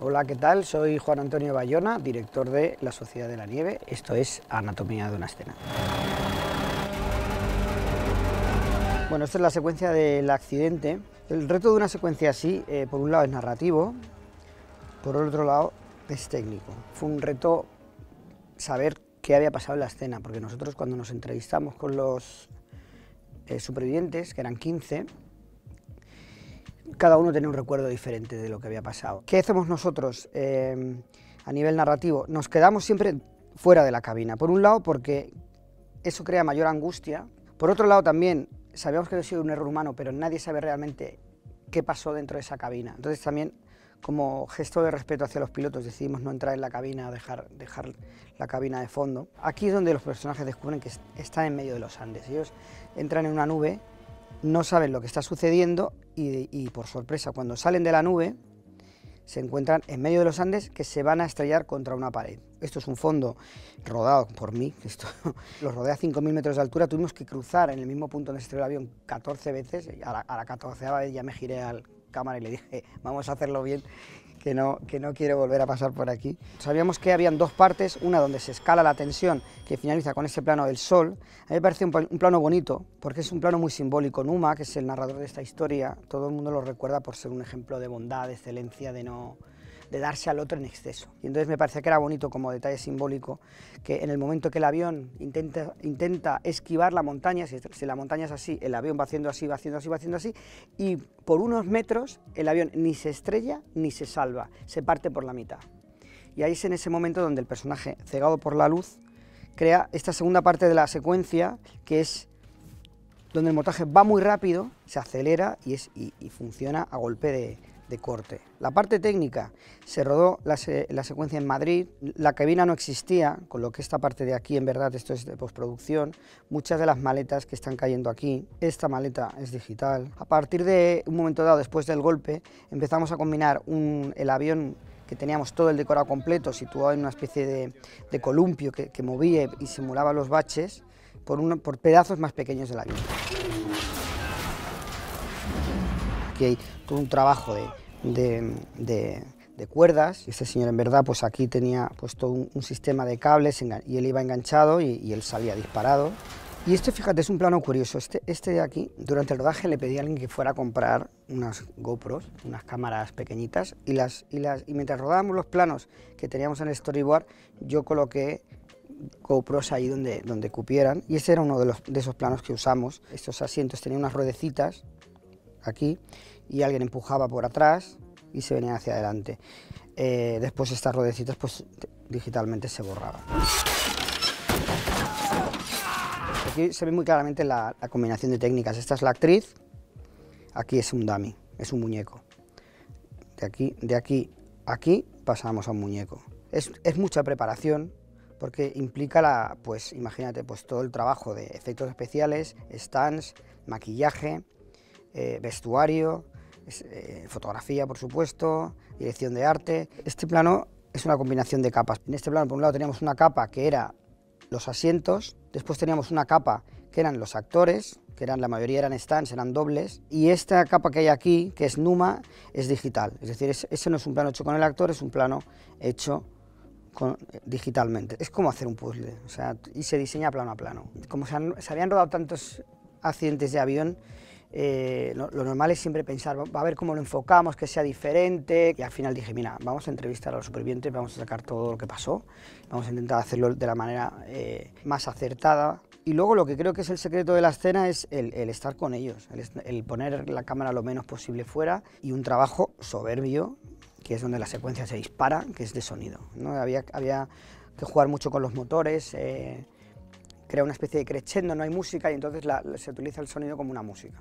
Hola, ¿qué tal? Soy Juan Antonio Bayona, director de La Sociedad de la Nieve. Esto es Anatomía de una escena. Bueno, esta es la secuencia del accidente. El reto de una secuencia así, eh, por un lado es narrativo, por otro lado es técnico. Fue un reto saber qué había pasado en la escena, porque nosotros cuando nos entrevistamos con los eh, supervivientes, que eran 15, cada uno tiene un recuerdo diferente de lo que había pasado. ¿Qué hacemos nosotros em, a nivel narrativo? Nos quedamos siempre fuera de la cabina. Por un lado, porque eso crea mayor angustia. Por otro lado, también sabíamos que había sido un error humano, pero nadie sabe realmente qué pasó dentro de esa cabina. Entonces también, como gesto de respeto hacia los pilotos, decidimos no entrar en la cabina, dejar, dejar la cabina de fondo. Aquí es donde los personajes descubren que están en medio de los Andes. Ellos entran en una nube no saben lo que está sucediendo y, por sorpresa cuando salen de la nube se encuentran en medio de los Andes que se van a estrellar contra una pared. Esto es un fondo rodado por mí, esto los rodea a 5.000 metros de altura, tuvimos que cruzar en el mismo punto donde se estrelló el avión 14 veces, a la, a 14 vez ya me giré al cámara y le dije, vamos a hacerlo bien, que no, que quiero volver a pasar por aquí. Sabíamos que habían dos partes, una donde se escala la tensión, que finaliza con ese plano del sol. A mí me parece un plano bonito, porque es un plano muy simbólico. Numa, que es el narrador de esta historia, todo el mundo lo recuerda por ser un ejemplo de bondad, de excelencia, de no, de darse al otro en exceso. Y entonces me parecía que era bonito como detalle simbólico que en el momento que el avión intenta, intenta esquivar la montaña, si, la montaña es así, el avión va haciendo así, va haciendo así, va haciendo así, y por unos metros el avión ni se estrella ni se salva, se parte por la mitad. Y ahí es en ese momento donde el personaje, cegado por la luz, crea esta segunda parte de la secuencia, que es donde el montaje va muy rápido, se acelera y, es, y funciona a golpe de, de corte. La parte técnica, se rodó la, secuencia en Madrid, la cabina no existía, con lo que esta parte de aquí en verdad esto es de postproducción, muchas de las maletas que están cayendo aquí, esta maleta es digital. A partir de un momento dado, después del golpe, empezamos a combinar el avión que teníamos todo el decorado completo, situado en una especie de, columpio que, movía y simulaba los baches, por pedazos más pequeños del avión aquí hay todo un trabajo de, de, de, de cuerdas. Este señor en verdad pues aquí tenía puesto un, sistema de cables y él iba enganchado y, y, él salía disparado. Y este, fíjate, es un plano curioso. Este, este de aquí, durante el rodaje le pedí a alguien que fuera a comprar unas GoPros, unas cámaras pequeñitas, y, las, y, las, y mientras rodábamos los planos que teníamos en el storyboard, yo coloqué GoPros ahí donde, donde cupieran. Y ese era uno de, los, de esos planos que usamos. Estos asientos tenían unas ruedecitas aquí y alguien empujaba por atrás y se venía hacia adelante. Eh, después estas ruedecitas pues digitalmente se borraban. Aquí se ve muy claramente la, combinación de técnicas. Esta es la actriz, aquí es un dummy, es un muñeco. De aquí, de aquí, aquí pasamos a un muñeco. Es, mucha preparación, porque implica la, pues imagínate, pues todo el trabajo de efectos especiales, stands, maquillaje, eh, vestuario, eh, fotografía, por supuesto, dirección de arte. Este plano es una combinación de capas. En este plano, por un lado, teníamos una capa que era los asientos, después teníamos una capa que eran los actores, que eran la mayoría eran stands, eran dobles, y esta capa que hay aquí, que es Numa, es digital. Es decir, ese no es un plano hecho con el actor, es un plano hecho digitalmente. Es como hacer un puzzle, o sea, y se diseña plano a plano. Como se habían rodado tantos accidentes de avión, eh, lo, normal es siempre pensar, va a ver cómo lo enfocamos, que sea diferente. Y al final dije, mira, vamos a entrevistar a los supervivientes, vamos a sacar todo lo que pasó, vamos a intentar hacerlo de la manera eh, más acertada. Y luego lo que creo que es el secreto de la escena es el, estar con ellos, el, poner la cámara lo menos posible fuera y un trabajo soberbio, que es donde la secuencia se dispara, que es de sonido. Había, que jugar mucho con los motores, eh, crea una especie de crescendo, no hay música y entonces se utiliza el sonido como una música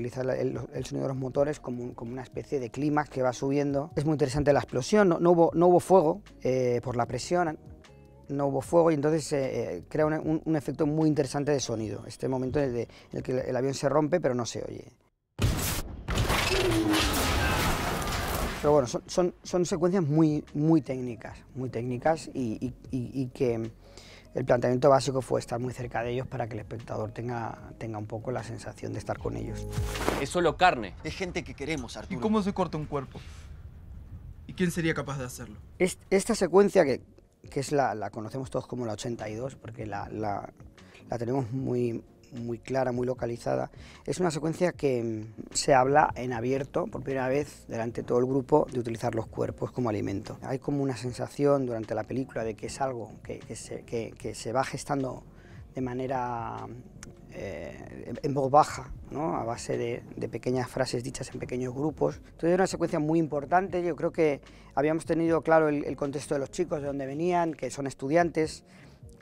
utiliza el, sonido de los motores como, una especie de clímax que va subiendo. Es muy interesante la explosión, no, hubo, fuego eh, por la presión, no hubo fuego y entonces eh, eh, crea un, efecto muy interesante de sonido. Este momento en el, que el avión se rompe pero no se oye. Pero bueno, son, son, secuencias muy, muy técnicas, muy técnicas y que el planteamiento básico fue estar muy cerca de ellos para que el espectador tenga, tenga un poco la sensación de estar con ellos. Es solo carne. Es gente que queremos, Arturo. ¿Y cómo se corta un cuerpo? ¿Y quién sería capaz de hacerlo? esta secuencia, que, es la, conocemos todos como la 82, porque la tenemos muy, muy clara, muy localizada. Es una secuencia que mm, se habla en abierto por primera vez delante de todo el grupo de utilizar los cuerpos como alimento. Hay como una sensación durante la película de que es algo que, se, va gestando de manera eh, en voz baja, ¿no? a base de, pequeñas frases dichas en pequeños grupos. Entonces es una secuencia muy importante, yo creo que habíamos tenido claro el, el contexto de los chicos, de dónde venían, que son estudiantes,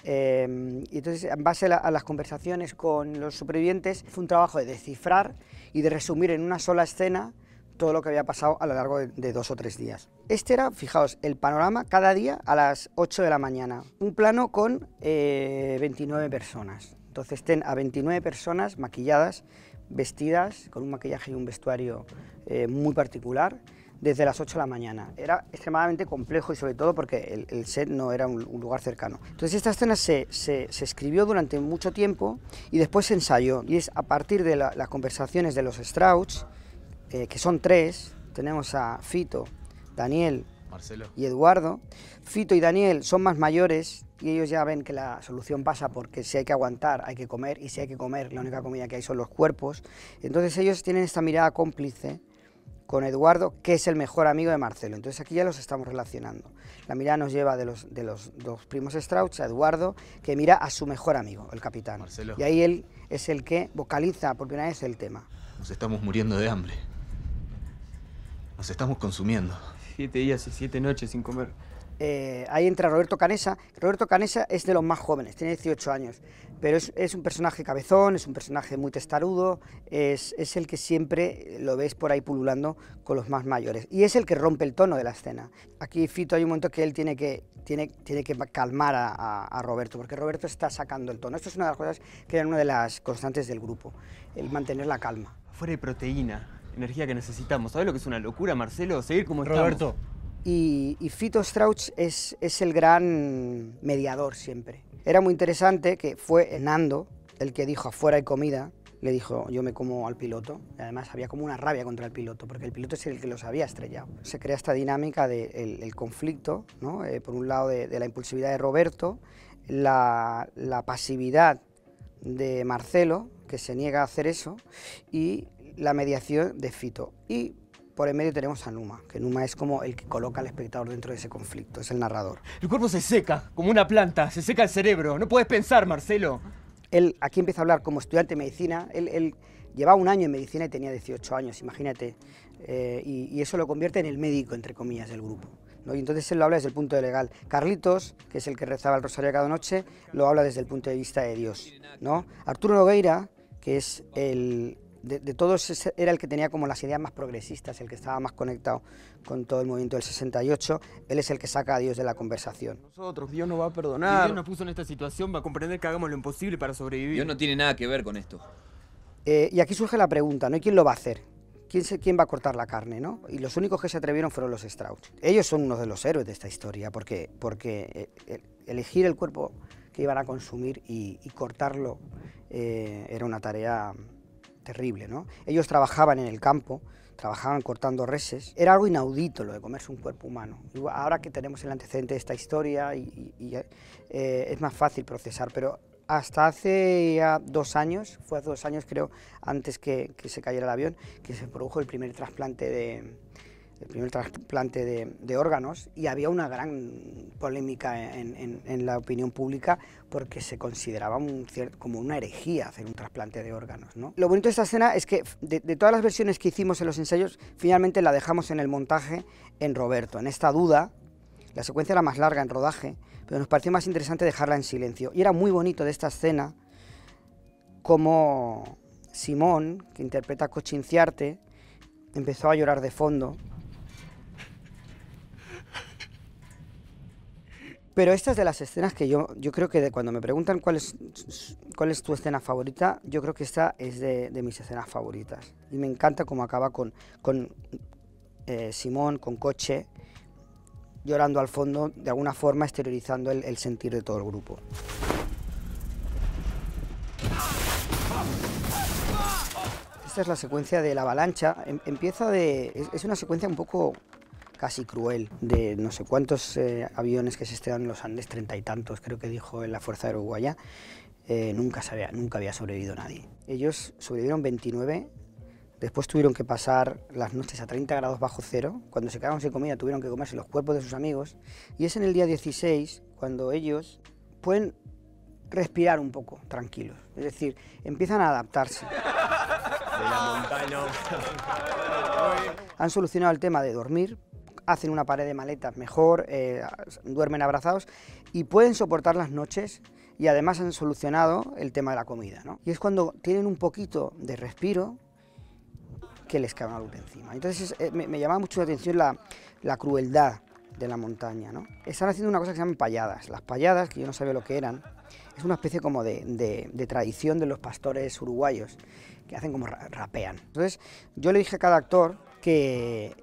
Em, y entonces, en base a, las conversaciones con los supervivientes, fue un trabajo de descifrar y de resumir en una sola escena todo lo que había pasado a lo largo de, dos o tres días. Este era, fijaos, el panorama cada día a las 8 de la mañana. Un plano con 29 eh, personas. Entonces, estén a 29 personas maquilladas, vestidas, con un maquillaje y un vestuario eh, muy particular desde las 8 de la mañana. Era extremadamente complejo y sobre todo porque el, set no era un, lugar cercano. Entonces esta escena se, se, escribió durante mucho tiempo y después se ensayó. Y es a partir de las conversaciones de los Strouts, eh, que son tres, tenemos a Fito, Daniel Marcelo. y Eduardo. Fito y Daniel son más mayores y ellos ya ven que la solución pasa porque si hay que aguantar, hay que comer y si hay que comer, la única comida que hay son los cuerpos. Entonces ellos tienen esta mirada cómplice con Eduardo, que es el mejor amigo de Marcelo. Entonces aquí ya los estamos relacionando. La mirada nos lleva de los, de los dos primos Strauch a Eduardo, que mira a su mejor amigo, el capitán. Y ahí él es el que vocaliza por primera vez el tema. Nos estamos muriendo de hambre. Nos estamos consumiendo. Siete días y siete noches sin comer. Eh, ahí entra Roberto Canesa. Roberto Canesa es de los más jóvenes, tiene 18 años pero es, un personaje cabezón, es un personaje muy testarudo, es, el que siempre lo ves por ahí pululando con los más mayores y es el que rompe el tono de la escena. Aquí Fito hay un momento que él tiene que, tiene, tiene que calmar a, Roberto, porque Roberto está sacando el tono. Esto es una de las cosas que era una de las constantes del grupo, el mantener la calma. Fuera de proteína, energía que necesitamos. ¿Sabes lo que es una locura, Marcelo? Seguir como Roberto. Roberto. Y, Fito Strauch es, es el gran mediador siempre. Era muy interesante que fue Nando el que dijo afuera hay comida, le dijo yo me como al piloto. Y además había como una rabia contra el piloto, porque el piloto es el que los había estrellado. Se crea esta dinámica del de el conflicto, eh, por un lado de, la impulsividad de Roberto, la, la, pasividad de Marcelo, que se niega a hacer eso, y la mediación de Fito. Y por el medio tenemos a Numa, que Numa es como el que coloca al espectador dentro de ese conflicto, es el narrador. El cuerpo se seca, como una planta, se seca el cerebro. No puedes pensar, Marcelo. Él aquí empieza a hablar como estudiante de medicina. Él, llevaba un año en medicina y tenía 18 años, imagínate. Eh, y, eso lo convierte en el médico, entre comillas, del grupo. ¿no? Y entonces él lo habla desde el punto de legal. Carlitos, que es el que rezaba el rosario cada noche, lo habla desde el punto de vista de Dios. ¿no? Arturo Nogueira, que es el, de, todos era el que tenía como las ideas más progresistas, el que estaba más conectado con todo el movimiento del 68, él es el que saca a Dios de la conversación. Nosotros, Dios nos va a perdonar. Dios nos puso en esta situación, va a comprender que hagamos lo imposible para sobrevivir. Dios no tiene nada que ver con esto. Eh, y aquí surge la pregunta, ¿no? ¿Y quién lo va a hacer? ¿Quién, se, ¿Quién va a cortar la carne? ¿no? Y los únicos que se atrevieron fueron los Strauss. Ellos son uno de los héroes de esta historia, porque, porque eh, elegir el cuerpo que iban a consumir y, cortarlo eh, era una tarea terrible, ¿no? Ellos trabajaban en el campo, trabajaban cortando reses. Era algo inaudito lo de comerse un cuerpo humano. Ahora que tenemos el antecedente de esta historia y, eh, es más fácil procesar, pero hasta hace dos años, fue hace dos años creo, antes que, que se cayera el avión, que se produjo el primer trasplante de, el primer trasplante de, órganos y había una gran polémica en, la opinión pública porque se consideraba como una herejía hacer un trasplante de órganos. Lo bonito de esta escena es que de, todas las versiones que hicimos en los ensayos, finalmente la dejamos en el montaje en Roberto. En esta duda, la secuencia era más larga en rodaje, pero nos pareció más interesante dejarla en silencio. Y era muy bonito de esta escena como Simón, que interpreta a Cochinciarte, empezó a llorar de fondo Pero esta es de las escenas que yo, yo creo que cuando me preguntan cuál es, cuál es tu escena favorita, yo creo que esta es de, mis escenas favoritas. Y me encanta cómo acaba con, con eh, Simón, con Coche, llorando al fondo, de alguna forma exteriorizando el, el sentir de todo el grupo. Esta es la secuencia de la avalancha. Em, empieza de... Es una secuencia un poco casi cruel de no sé cuántos eh, aviones que se estrenan en los Andes, treinta y tantos, creo que dijo en la Fuerza de Uruguaya, eh, nunca, nunca había sobrevivido nadie. Ellos sobrevivieron 29, después tuvieron que pasar las noches a 30 grados bajo cero, cuando se quedaron sin comida tuvieron que comerse los cuerpos de sus amigos, y es en el día 16 cuando ellos pueden respirar un poco, tranquilos, es decir, empiezan a adaptarse. Han solucionado el tema de dormir, hacen una pared de maletas mejor, eh, duermen abrazados y pueden soportar las noches y además han solucionado el tema de la comida. Y es cuando tienen un poquito de respiro que les cae una luz encima. Entonces eh, me, llamaba mucho la atención la, la crueldad de la montaña. Están haciendo una cosa que se llaman payadas. Las payadas, que yo no sabía lo que eran, es una especie como de, de tradición de los pastores uruguayos, que hacen como rapean. Entonces yo le dije a cada actor que,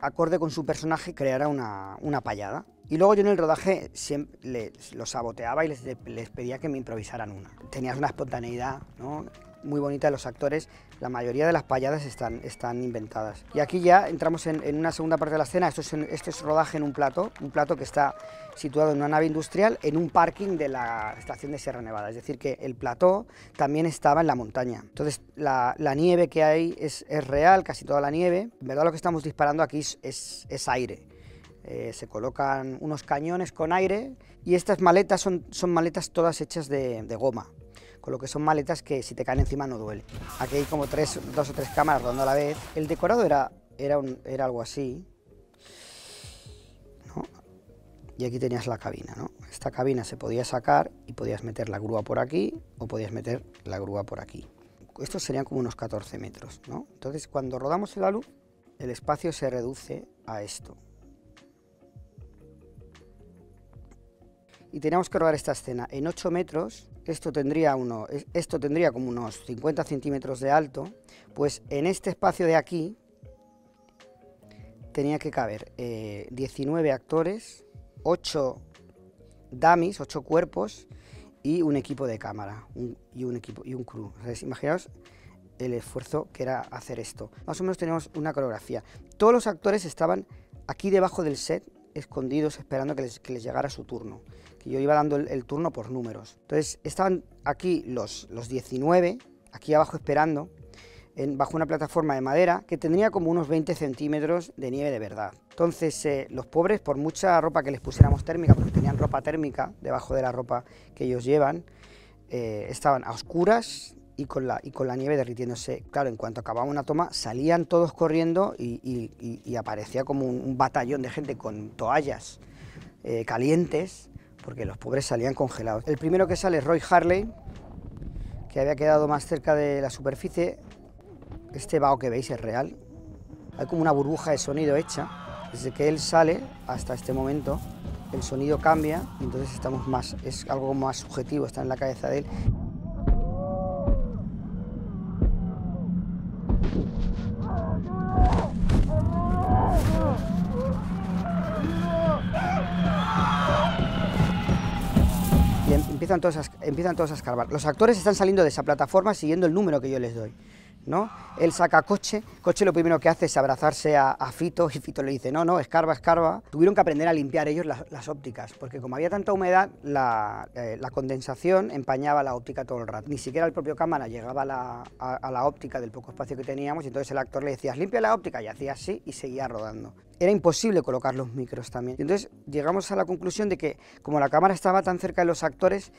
acorde con su personaje, creara una, una payada. Y luego yo en el rodaje siempre les, saboteaba y les, les, pedía que me improvisaran una. Tenías una espontaneidad, ¿no? muy bonita de los actores, la mayoría de las payadas están, están inventadas. Y aquí ya entramos en, una segunda parte de la escena, esto es, rodaje en un plato, un plato que está situado en una nave industrial en un parking de la estación de Sierra Nevada, es decir que el plató también estaba en la montaña. Entonces la, nieve que hay es, real, casi toda la nieve, en verdad lo que estamos disparando aquí es, aire. Eh, se colocan unos cañones con aire y estas maletas son, son maletas todas hechas de goma con lo que son maletas que si te caen encima no duele. Aquí hay como tres, dos o tres cámaras rodando a la vez. El decorado era, era, era algo así. Y aquí tenías la cabina, ¿no? Esta cabina se podía sacar y podías meter la grúa por aquí o podías meter la grúa por aquí. Estos serían como unos 14 metros, ¿no? Entonces, cuando rodamos el la el espacio se reduce a esto, y teníamos que rodar esta escena en 8 metros, esto tendría, uno, esto tendría como unos 50 centímetros de alto, pues en este espacio de aquí tenía que caber 19 eh, actores, 8 dummies, 8 cuerpos y un equipo de cámara y, un equipo, y un crew. Imaginaos el esfuerzo que era hacer esto. Más o menos teníamos una coreografía. Todos los actores estaban aquí debajo del set, escondidos, esperando que les llegara su turno que yo iba dando el, turno por números. Entonces estaban aquí los, 19, aquí abajo esperando, bajo una plataforma de madera que tendría como unos 20 centímetros de nieve de verdad. Entonces eh, los pobres, por mucha ropa que les pusiéramos térmica, porque tenían ropa térmica debajo de la ropa que ellos llevan, eh, estaban a oscuras y con, la, y con la nieve derritiéndose. Claro, en cuanto acababa una toma, salían todos corriendo y, aparecía como un, batallón de gente con toallas eh, calientes porque los pobres salían congelados. El primero que sale es Roy Harley, que había quedado más cerca de la superficie. Este vaho que veis es real. Hay como una burbuja de sonido hecha. Desde que él sale hasta este momento, el sonido cambia entonces estamos más, es algo más subjetivo, está en la cabeza de él. empiezan todos, a, empiezan escarbar. Los actores están saliendo de esa plataforma siguiendo el número que yo les doy. ¿no? Él saca coche, coche lo primero que hace es abrazarse a, Fito y Fito le dice, no, no, escarba, escarba. Tuvieron que aprender a limpiar ellos las, ópticas, porque como había tanta humedad, eh, la, condensación empañaba la óptica todo el rato. Ni siquiera el propio cámara llegaba a la, a la óptica del poco espacio que teníamos, y entonces el actor le decía, limpia la óptica, y hacía así y seguía rodando era imposible colocar los micros también. entonces llegamos a la conclusión de que como la cámara estaba tan cerca de los actores,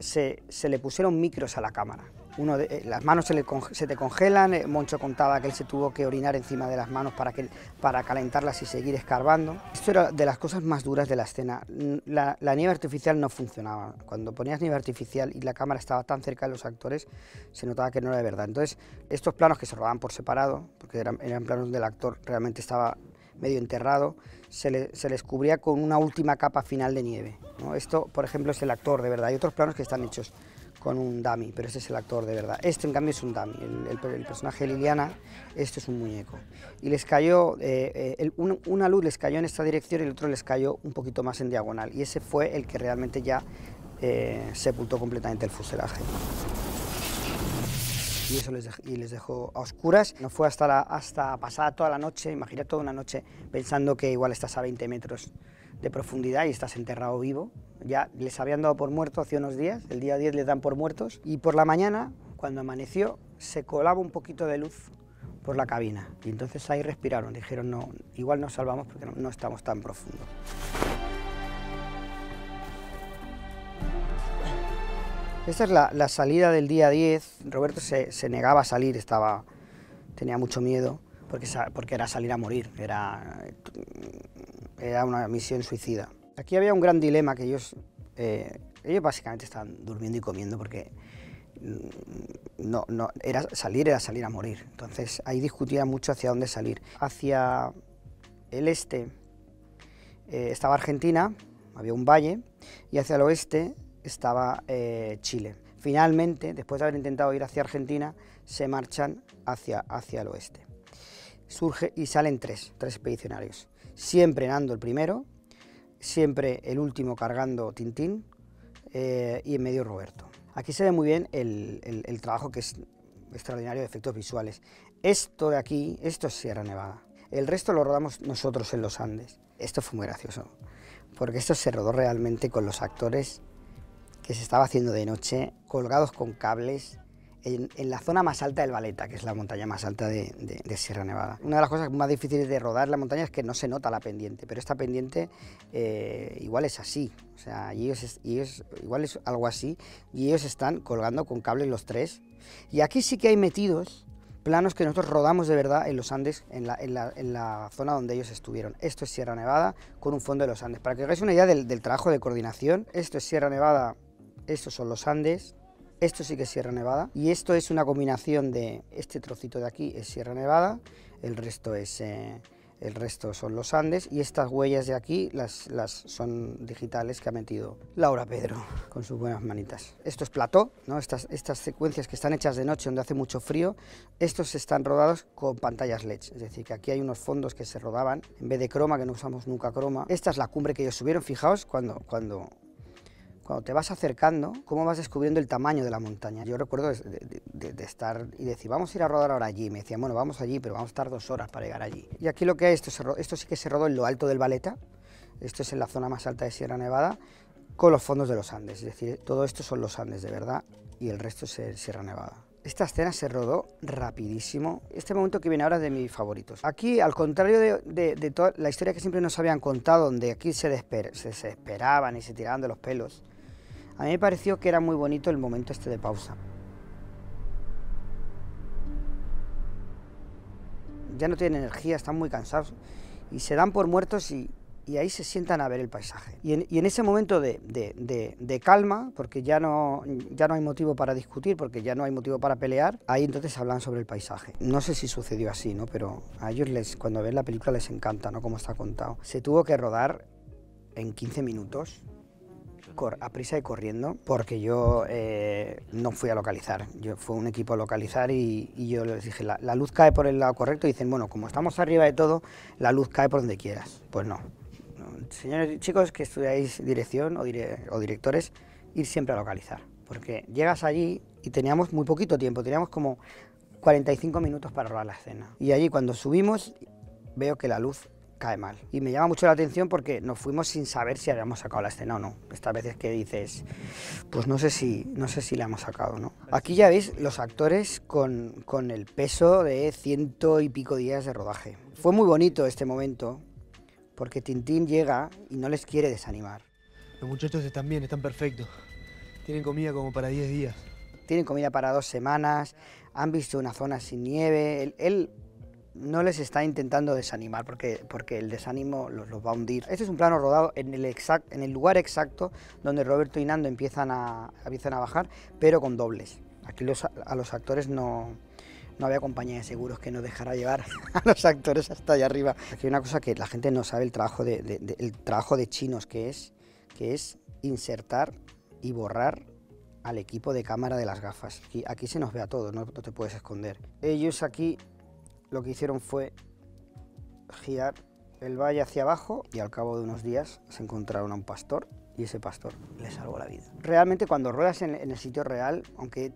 se, le pusieron micros a la cámara. Uno de, eh, las manos se, te congelan, eh, Moncho contaba que él se tuvo que orinar encima de las manos para, que, para calentarlas y seguir escarbando. Esto era de las cosas más duras de la escena. La, nieve artificial no funcionaba. Cuando ponías nieve artificial y la cámara estaba tan cerca de los actores, se notaba que no era de verdad. Entonces, estos planos que se rodaban por separado, porque eran, planos del actor realmente estaba medio enterrado, se, les cubría con una última capa final de nieve. Esto, por ejemplo, es el actor de verdad. Hay otros planos que están hechos con un dummy, pero este es el actor de verdad. Este, en cambio, es un dummy. El, personaje de Liliana, esto es un muñeco. Y les cayó, eh, eh, una luz les cayó en esta dirección y el otro les cayó un poquito más en diagonal. Y ese fue el que realmente ya eh, sepultó completamente el fuselaje y eso les, dejó, y les dejó a oscuras. No fue hasta, la, hasta pasada toda la noche, imagina toda una noche pensando que igual estás a 20 metros de profundidad y estás enterrado vivo. Ya les habían dado por muerto hace unos días, el día 10 les dan por muertos y por la mañana, cuando amaneció, se colaba un poquito de luz por la cabina y entonces ahí respiraron, dijeron no, igual nos salvamos porque no, no estamos tan profundos. Esta es la, salida del día 10. Roberto se, negaba a salir, estaba, tenía mucho miedo, porque, porque era salir a morir, era, era una misión suicida. Aquí había un gran dilema que ellos, eh, ellos básicamente estaban durmiendo y comiendo porque mm, no, no, era salir era salir a morir. Entonces ahí discutían mucho hacia dónde salir. Hacia el este eh, estaba Argentina, había un valle, y hacia el oeste estaba eh, Chile. Finalmente, después de haber intentado ir hacia Argentina, se marchan hacia, hacia el oeste. Surge y salen tres, tres expedicionarios. Siempre Nando el primero, siempre el último cargando Tintín eh, y en medio Roberto. Aquí se ve muy bien el, el trabajo que es extraordinario de efectos visuales. Esto de aquí, esto es Sierra Nevada. El resto lo rodamos nosotros en los Andes. Esto fue muy gracioso, porque esto se rodó realmente con los actores se estaba haciendo de noche, colgados con cables, en, la zona más alta del Valeta, que es la montaña más alta de, Sierra Nevada. Una de las cosas más difíciles de rodar la montaña es que no se nota la pendiente, pero esta pendiente eh, igual es así, o sea, y ellos, igual es algo así, y ellos están colgando con cables los tres. Y aquí sí que hay metidos planos que nosotros rodamos de verdad en los Andes, en la, zona donde ellos estuvieron. Esto es Sierra Nevada con un fondo de los Andes. Para que hagáis una idea del, del trabajo de coordinación, esto es Sierra Nevada estos son los Andes, esto sí que es Sierra Nevada y esto es una combinación de este trocito de aquí es Sierra Nevada, el resto es eh, el resto son los Andes y estas huellas de aquí las, las son digitales que ha metido Laura Pedro con sus buenas manitas. Esto es plató, ¿no? estas, estas secuencias que están hechas de noche donde hace mucho frío, estos están rodados con pantallas LED, es decir, que aquí hay unos fondos que se rodaban en vez de croma, que no usamos nunca croma. Esta es la cumbre que ellos subieron, fijaos, cuando, cuando cuando te vas acercando, cómo vas descubriendo el tamaño de la montaña. Yo recuerdo de, estar y decir, vamos a ir a rodar ahora allí. Me decían, bueno, vamos allí, pero vamos a estar dos horas para llegar allí. Y aquí lo que hay, esto, esto sí que se rodó en lo alto del Valeta, esto es en la zona más alta de Sierra Nevada, con los fondos de los Andes. Es decir, todo esto son los Andes de verdad y el resto es Sierra Nevada. Esta escena se rodó rapidísimo. Este momento que viene ahora es de mis favoritos. Aquí, al contrario de, toda la historia que siempre nos habían contado, donde aquí se, se desesperaban y se tiraban de los pelos, a mí me pareció que era muy bonito el momento este de pausa. Ya no tienen energía, están muy cansados y se dan por muertos y, ahí se sientan a ver el paisaje. Y en, ese momento de, calma, porque ya no, ya no hay motivo para discutir, porque ya no hay motivo para pelear, ahí entonces hablan sobre el paisaje. No sé si sucedió así, ¿no? pero a ellos les, cuando ven la película les encanta ¿no? cómo está contado. Se tuvo que rodar en 15 minutos Cor a prisa y corriendo, porque yo eh, no fui a localizar. Yo, fue un equipo a localizar y, yo les dije, la, luz cae por el lado correcto. Y dicen, bueno, como estamos arriba de todo, la luz cae por donde quieras. Pues no. Señores chicos que estudiáis dirección o, o directores, ir siempre a localizar. Porque llegas allí y teníamos muy poquito tiempo, teníamos como 45 minutos para rodar la escena. Y allí cuando subimos veo que la luz cae mal. Y me llama mucho la atención porque nos fuimos sin saber si habíamos sacado la escena o no. Estas veces que dices, pues no sé si, no sé si la hemos sacado, ¿no? Aquí ya veis los actores con, con el peso de ciento y pico días de rodaje. Fue muy bonito este momento porque Tintín llega y no les quiere desanimar. Los muchachos están bien, están perfectos. Tienen comida como para 10 días. Tienen comida para dos semanas, han visto una zona sin nieve. él no les está intentando desanimar porque, porque el desánimo los, va a hundir. Este es un plano rodado en el, en el lugar exacto donde Roberto y Nando empiezan a, empiezan a bajar, pero con dobles. Aquí los, a los actores no, no había compañía de seguros que no dejara llevar a los actores hasta allá arriba. Aquí hay una cosa que la gente no sabe, el trabajo de, trabajo de chinos que es, que es insertar y borrar al equipo de cámara de las gafas. Aquí, se nos ve a todos, no te puedes esconder. Ellos aquí lo que hicieron fue girar el valle hacia abajo y al cabo de unos días se encontraron a un pastor y ese pastor le salvó la vida. Realmente cuando ruedas en, el sitio real, aunque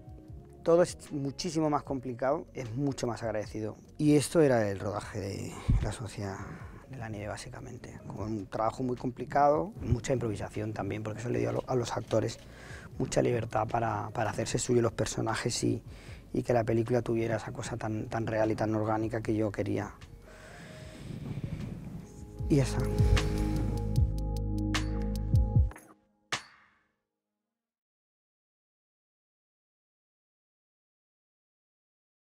todo es muchísimo más complicado, es mucho más agradecido. Y esto era el rodaje de la sociedad de la nieve básicamente, con un trabajo muy complicado, mucha improvisación también, porque eso le dio a, los actores mucha libertad para, para hacerse suyo los personajes y, y que la película tuviera esa cosa tan, tan real y tan orgánica que yo quería. Y esa.